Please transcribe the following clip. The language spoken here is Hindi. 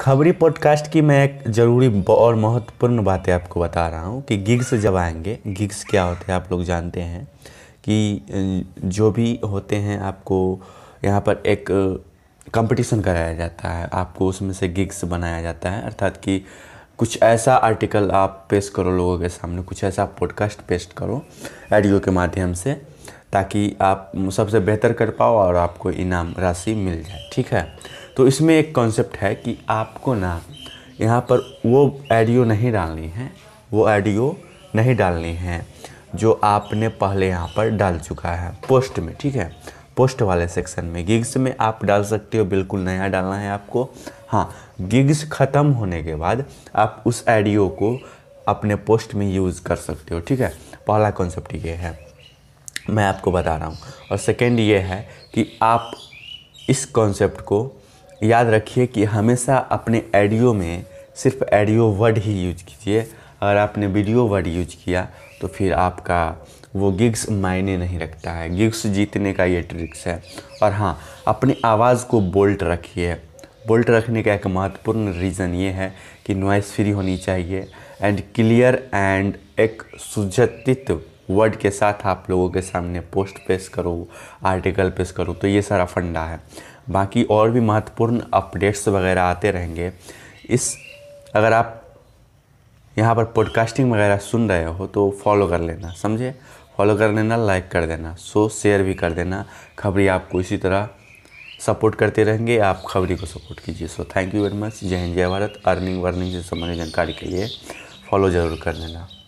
खबरी पॉडकास्ट की मैं एक ज़रूरी और महत्वपूर्ण बातें आपको बता रहा हूँ कि गिग्स जब आएंगे गिग्स क्या होते हैं आप लोग जानते हैं कि जो भी होते हैं आपको यहाँ पर एक कंपटीशन कराया जाता है आपको उसमें से गिग्स बनाया जाता है अर्थात कि कुछ ऐसा आर्टिकल आप पेश करो लोगों के सामने कुछ ऐसा पॉडकास्ट पेश करो एडियो के माध्यम से ताकि आप सबसे बेहतर कर पाओ और आपको इनाम राशि मिल जाए ठीक है तो इसमें एक कॉन्सेप्ट है कि आपको ना यहाँ पर वो एडियो नहीं डालनी है वो एडियो नहीं डालनी है जो आपने पहले यहाँ पर डाल चुका है पोस्ट में ठीक है पोस्ट वाले सेक्शन में गिग्स में आप डाल सकते हो बिल्कुल नया डालना है आपको हाँ गिग्स ख़त्म होने के बाद आप उस एडियो को अपने पोस्ट में यूज़ कर सकते हो ठीक है पहला कॉन्सेप्ट ये है मैं आपको बता रहा हूँ और सेकेंड ये है कि आप इस कॉन्सेप्ट को याद रखिए कि हमेशा अपने एडियो में सिर्फ एडियो वर्ड ही यूज कीजिए अगर आपने वीडियो वर्ड यूज किया तो फिर आपका वो गिग्स मायने नहीं रखता है गिग्स जीतने का ये ट्रिक्स है और हाँ अपनी आवाज़ को बोल्ट रखिए बोल्ट रखने का एक महत्वपूर्ण रीज़न ये है कि नॉइस फ्री होनी चाहिए एंड क्लियर एंड एक सुजतित्व वर्ड के साथ आप लोगों के सामने पोस्ट पेश करो आर्टिकल पेश करो तो ये सारा फंडा है बाकी और भी महत्वपूर्ण अपडेट्स वगैरह आते रहेंगे इस अगर आप यहाँ पर पॉडकास्टिंग वगैरह सुन रहे हो तो फॉलो कर लेना समझे फॉलो कर लेना लाइक कर देना सो शेयर भी कर देना खबरी आपको इसी तरह सपोर्ट करते रहेंगे आप खबरी को सपोर्ट कीजिए so thank you very much जय हिंद जय भारत अर्निंग वर्निंग से संबंधित जानकारी के लिए फॉलो ज़रूर कर लेना